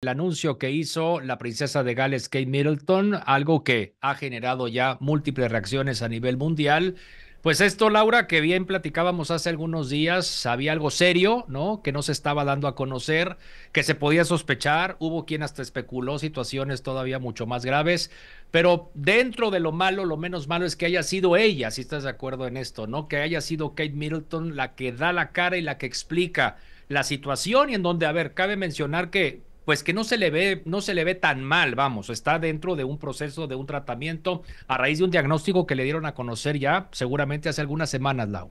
el anuncio que hizo la princesa de Gales, Kate Middleton, algo que ha generado ya múltiples reacciones a nivel mundial. Pues esto, Laura, que bien platicábamos hace algunos días, había algo serio, ¿no? Que no se estaba dando a conocer, que se podía sospechar, hubo quien hasta especuló situaciones todavía mucho más graves, pero dentro de lo malo, lo menos malo es que haya sido ella, si estás de acuerdo en esto, ¿no? Que haya sido Kate Middleton la que da la cara y la que explica la situación y en donde, a ver, cabe mencionar que pues que no se le ve, no se le ve tan mal, vamos, está dentro de un proceso de un tratamiento a raíz de un diagnóstico que le dieron a conocer ya seguramente hace algunas semanas, Lau.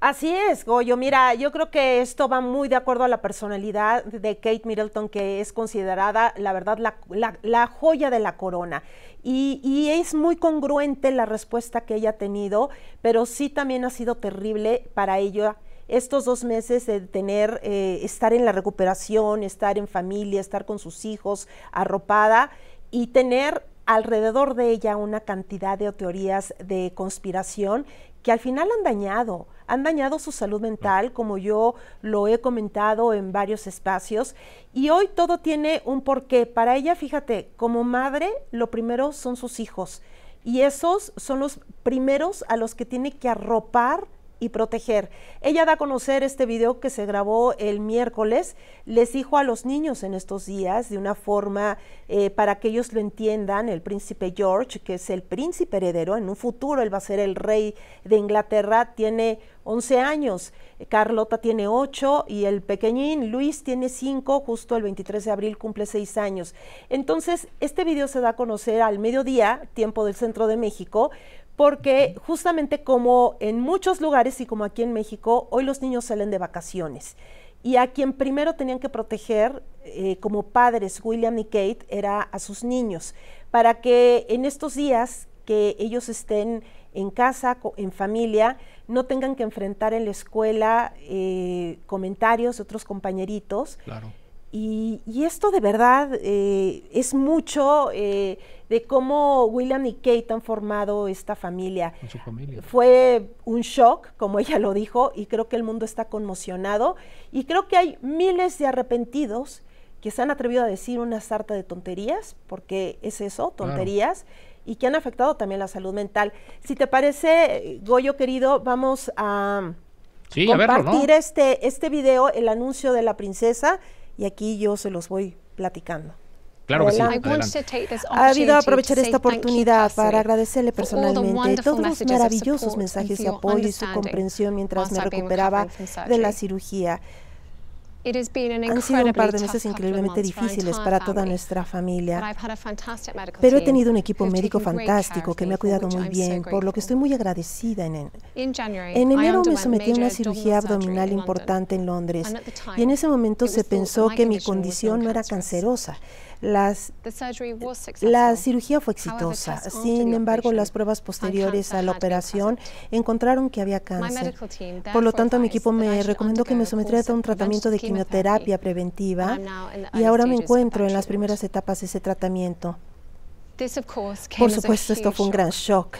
Así es, Goyo. Mira, yo creo que esto va muy de acuerdo a la personalidad de Kate Middleton, que es considerada, la verdad, la, joya de la corona. Y, y, es muy congruente la respuesta que ella ha tenido, pero sí también ha sido terrible para ella estos dos meses de tener, eh, estar en la recuperación, estar en familia, estar con sus hijos, arropada y tener alrededor de ella una cantidad de teorías de conspiración que al final han dañado, han dañado su salud mental, como yo lo he comentado en varios espacios, y hoy todo tiene un porqué. Para ella, fíjate, como madre, lo primero son sus hijos, y esos son los primeros a los que tiene que arropar proteger. Ella da a conocer este video que se grabó el miércoles, les dijo a los niños en estos días de una forma eh, para que ellos lo entiendan, el príncipe George, que es el príncipe heredero, en un futuro él va a ser el rey de Inglaterra, tiene 11 años, Carlota tiene 8 y el pequeñín Luis tiene 5, justo el 23 de abril cumple 6 años. Entonces, este video se da a conocer al mediodía, tiempo del centro de México, porque justamente como en muchos lugares y como aquí en México, hoy los niños salen de vacaciones. Y a quien primero tenían que proteger eh, como padres, William y Kate, era a sus niños, para que en estos días que ellos estén en casa, en familia, no tengan que enfrentar en la escuela eh, comentarios de otros compañeritos. Claro y, esto de verdad eh, es mucho eh, de cómo William y Kate han formado esta familia. Fue un shock, como ella lo dijo, y creo que el mundo está conmocionado. Y creo que hay miles de arrepentidos que se han atrevido a decir una sarta de tonterías, porque es eso, tonterías, y que han afectado también la salud mental. Si te parece, Goyo querido, vamos a compartir este, este video, el anuncio de la princesa y aquí yo se los voy platicando. Claro que sí. Ha habido aprovechar esta oportunidad para agradecerle personalmente todos los maravillosos mensajes de apoyo y su comprensión mientras me recuperaba de la cirugía. Han sido un par de meses increíblemente difíciles para toda nuestra familia, pero he tenido un equipo médico fantástico que me ha cuidado muy bien, por lo que estoy muy agradecida en En enero me sometí a una cirugía abdominal importante en Londres y en ese momento se pensó que mi condición no era cancerosa, la cirugía fue exitosa. Sin embargo, las pruebas posteriores a la operación encontraron que había cáncer. Por lo tanto, mi equipo me recomendó que me sometiera a un tratamiento de quimioterapia preventiva y ahora me encuentro en las primeras etapas de ese tratamiento. Por supuesto, esto fue un gran shock.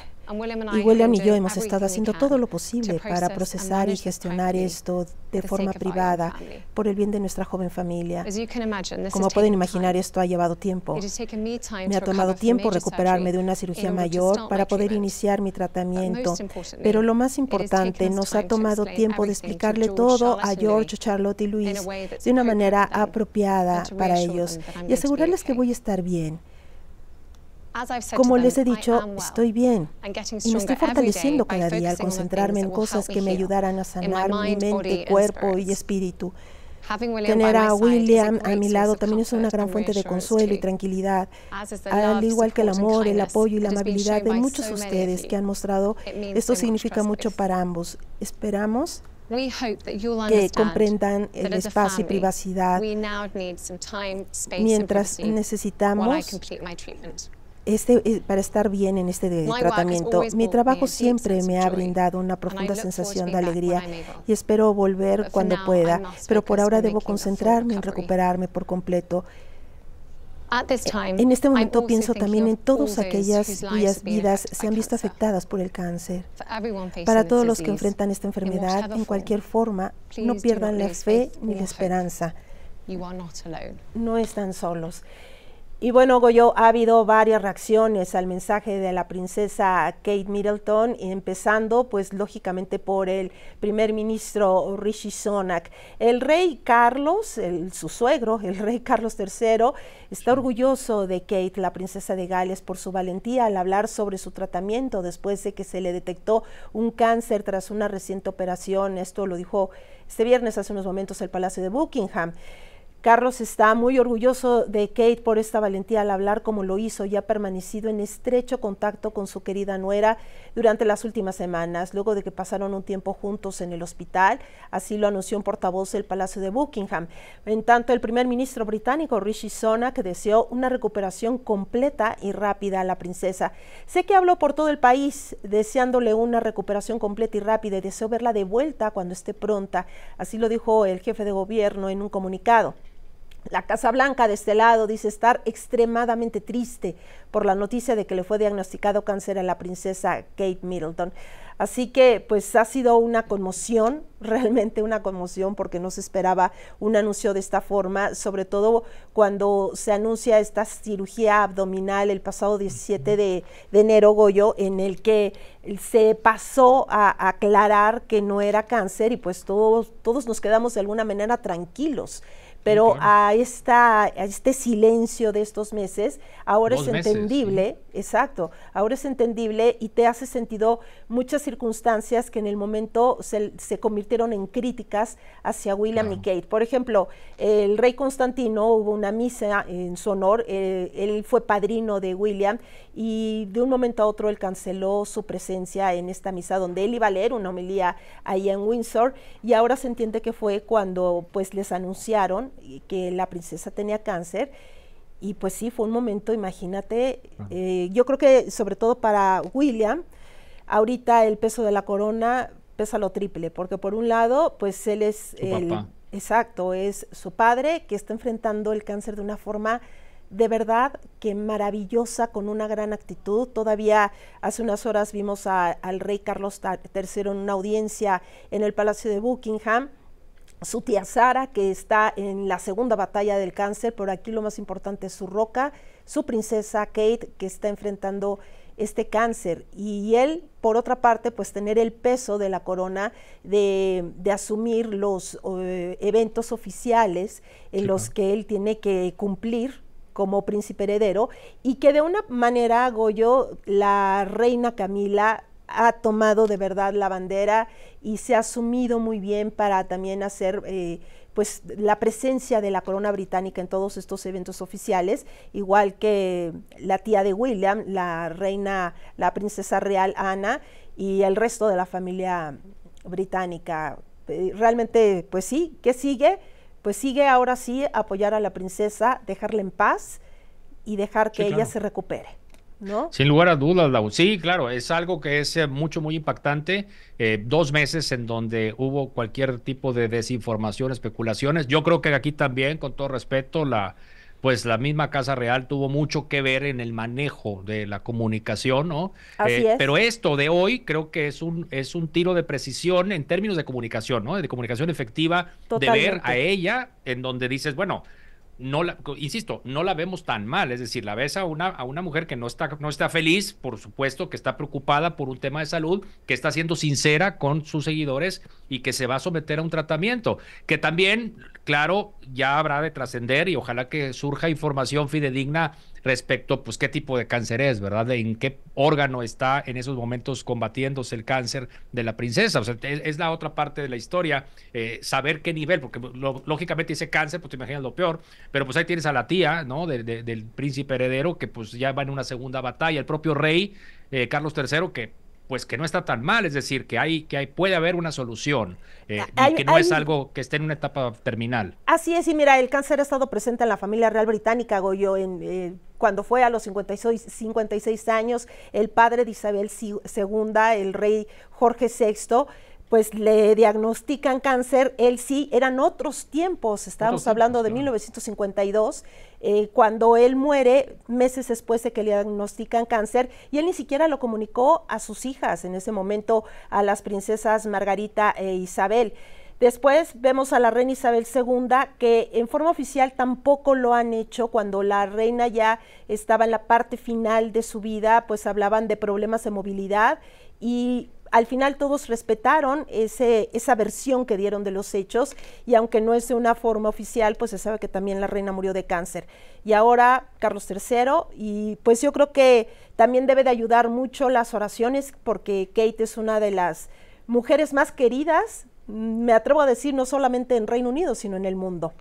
Y William y yo hemos estado haciendo todo lo posible para procesar y gestionar esto de forma privada por el bien de nuestra joven familia. Como pueden imaginar, esto ha llevado tiempo. Me ha tomado tiempo recuperarme de una cirugía mayor para poder iniciar mi tratamiento, pero lo más importante, nos ha tomado tiempo de explicarle todo a George, Charlotte y Luis de una manera apropiada para ellos y asegurarles que voy a estar bien como les he dicho, estoy bien y me estoy fortaleciendo cada día al concentrarme en cosas que me ayudaran a sanar mi mente, cuerpo y espíritu. Tener a William a mi lado también es una gran fuente de consuelo y tranquilidad, al igual que el amor, el apoyo y la amabilidad de muchos de ustedes que han mostrado. Esto significa mucho para ambos. Esperamos que comprendan el espacio y privacidad mientras necesitamos este, eh, para estar bien en este tratamiento. Mi trabajo siempre me ha brindado una profunda sensación de alegría y espero volver cuando pueda, pero por ahora debo concentrarme en recuperarme por completo. En este momento pienso también en todas aquellas cuyas vidas se han visto afectadas por el cáncer. Para todos los que enfrentan esta enfermedad, en cualquier forma, no pierdan la fe ni la esperanza. No están solos. Y bueno, Goyo, ha habido varias reacciones al mensaje de la princesa Kate Middleton, empezando pues lógicamente por el primer ministro Rishi Sonak. El rey Carlos, el, su suegro, el rey Carlos III, está orgulloso de Kate, la princesa de Gales, por su valentía al hablar sobre su tratamiento después de que se le detectó un cáncer tras una reciente operación. Esto lo dijo este viernes hace unos momentos el Palacio de Buckingham. Carlos está muy orgulloso de Kate por esta valentía al hablar como lo hizo y ha permanecido en estrecho contacto con su querida nuera durante las últimas semanas, luego de que pasaron un tiempo juntos en el hospital, así lo anunció un portavoz del Palacio de Buckingham. En tanto, el primer ministro británico Rishi que deseó una recuperación completa y rápida a la princesa. Sé que habló por todo el país deseándole una recuperación completa y rápida y deseo verla de vuelta cuando esté pronta, así lo dijo el jefe de gobierno en un comunicado. La Casa Blanca, de este lado, dice estar extremadamente triste por la noticia de que le fue diagnosticado cáncer a la princesa Kate Middleton. Así que pues ha sido una conmoción, realmente una conmoción, porque no se esperaba un anuncio de esta forma, sobre todo cuando se anuncia esta cirugía abdominal el pasado 17 de, enero, Goyo, en el que se pasó a, a aclarar que no era cáncer y pues todos, todos nos quedamos de alguna manera tranquilos pero a, esta, este silencio de estos meses ahora es entendible Exacto, ahora es entendible y te hace sentido muchas circunstancias que en el momento se, se convirtieron en críticas hacia William y Kate. Por ejemplo, el rey Constantino hubo una misa en su honor, eh, él fue padrino de William y de un momento a otro él canceló su presencia en esta misa donde él iba a leer una homilía ahí en Windsor y ahora se entiende que fue cuando pues les anunciaron que la princesa tenía cáncer y pues sí, fue un momento, imagínate, eh, yo creo que sobre todo para William, ahorita el peso de la corona pesa lo triple, porque por un lado, pues él es... el, Exacto, es su padre que está enfrentando el cáncer de una forma de verdad que maravillosa, con una gran actitud. Todavía hace unas horas vimos al rey Carlos III en una audiencia en el Palacio de Buckingham su tía Sara, que está en la segunda batalla del cáncer, por aquí lo más importante es su roca, su princesa Kate, que está enfrentando este cáncer. Y él, por otra parte, pues tener el peso de la corona de, asumir los eventos oficiales en los que él tiene que cumplir como príncipe heredero y que de una manera, Goyo, la reina Camila ha tomado de verdad la bandera y se ha asumido muy bien para también hacer eh, pues la presencia de la corona británica en todos estos eventos oficiales, igual que la tía de William, la reina, la princesa real Ana y el resto de la familia británica. Eh, realmente, pues sí, ¿qué sigue? Pues sigue ahora sí apoyar a la princesa, dejarla en paz y dejar que ella se recupere. Sin lugar a dudas, Laura. Sí, claro, es algo que es eh, mucho, muy impactante. Eh, dos meses en donde hubo cualquier tipo de desinformación, especulaciones. Yo creo que aquí también, con todo respeto, la pues la misma Casa Real tuvo mucho que ver en el manejo de la comunicación, ¿no? Eh, pero esto de hoy creo que es un, es un tiro de precisión en términos de comunicación, ¿no? De comunicación efectiva, de ver a ella, en donde dices, bueno, no la, insisto, no la vemos tan mal, es decir, la ves a una, a una mujer que no está, no está feliz, por supuesto, que está preocupada por un tema de salud, que está siendo sincera con sus seguidores y que se va a someter a un tratamiento, que también claro, ya habrá de trascender y ojalá que surja información fidedigna respecto, pues, qué tipo de cáncer es, ¿verdad? en qué órgano está en esos momentos combatiéndose el cáncer de la princesa. O sea, es, la otra parte de la historia, eh, saber qué nivel, porque pues, lógicamente dice cáncer, pues te imaginas lo peor, pero pues ahí tienes a la tía, ¿no? del príncipe heredero que pues ya va en una segunda batalla, el propio rey, eh, Carlos III, que pues que no está tan mal, es decir, que hay que hay, puede haber una solución, eh, y que no es algo que esté en una etapa terminal. Así es, y mira, el cáncer ha estado presente en la familia real británica, Goyo, en, eh, cuando fue a los 56, 56 años el padre de Isabel II, el rey Jorge VI, pues le diagnostican cáncer, él sí, eran otros tiempos, estábamos hablando de 1952, eh, cuando él muere, meses después de que le diagnostican cáncer, y él ni siquiera lo comunicó a sus hijas, en ese momento a las princesas Margarita e Isabel. Después vemos a la reina Isabel II, que en forma oficial tampoco lo han hecho cuando la reina ya estaba en la parte final de su vida, pues hablaban de problemas de movilidad y al final todos respetaron ese, esa versión que dieron de los hechos y aunque no es de una forma oficial, pues se sabe que también la reina murió de cáncer. Y ahora Carlos III y pues yo creo que también debe de ayudar mucho las oraciones porque Kate es una de las mujeres más queridas, me atrevo a decir, no solamente en Reino Unido, sino en el mundo.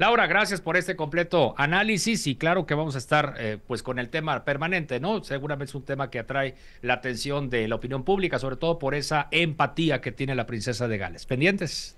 Laura, gracias por este completo análisis y claro que vamos a estar eh, pues con el tema permanente, ¿no? Seguramente es un tema que atrae la atención de la opinión pública, sobre todo por esa empatía que tiene la princesa de Gales. Pendientes.